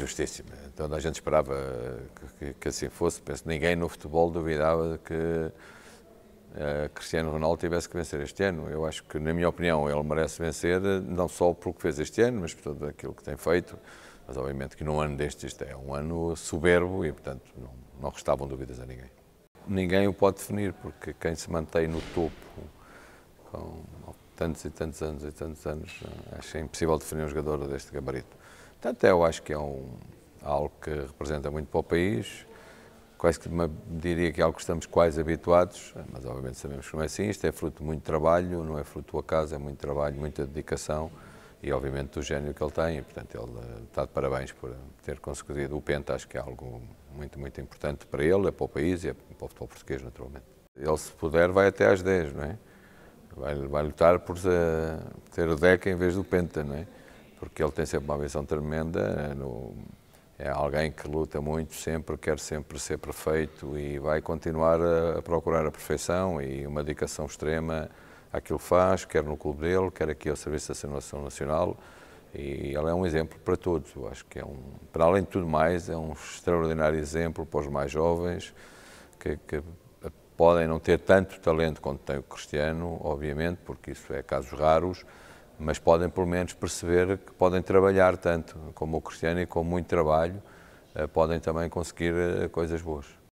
justíssima. Toda então, a gente esperava que, que, que, assim fosse. Penso que ninguém no futebol duvidava que uh, Cristiano Ronaldo tivesse que vencer este ano. Eu acho que, na minha opinião, ele merece vencer, não só pelo que fez este ano, mas por tudo aquilo que tem feito. Mas, obviamente, que num ano deste, isto é um ano soberbo e, portanto, não, não restavam dúvidas a ninguém. Ninguém o pode definir, porque quem se mantém no topo com tantos e tantos anos e tantos anos, eh, acho impossível definir um jogador deste gabarito. Portanto, eu acho que é um, algo que representa muito para o país, quase que diria que é algo que estamos quase habituados, mas obviamente sabemos que não é assim, isto é fruto de muito trabalho, não é fruto do acaso, é muito trabalho, muita dedicação e obviamente do gênio que ele tem, e, portanto ele eh, está de parabéns por eh, ter conseguido o Penta, acho que é algo muito, muito importante para ele, é para o país e é para o futebol português naturalmente. Ele se puder vai até às 10, não é? Vai, vai lutar por eh, ter o Deca em vez do Penta, não é? porque ele tem sempre uma visão tremenda, no, é alguém que luta muito sempre, quer sempre ser perfeito e vai continuar a, a procurar a perfeição e uma dedicação extrema àquilo que faz, quer no clube dele, quer aqui ao Serviço de Assinação Nacional e ele é um exemplo para todos, eu acho que é um, para além de tudo mais, é um extraordinário exemplo para os mais jovens que, que podem não ter tanto talento quanto tem o Cristiano, obviamente, porque isso é casos raros, mas podem pelo menos perceber que podem trabalhar tanto como o Cristiano e com muito trabalho eh, podem também conseguir eh, coisas boas.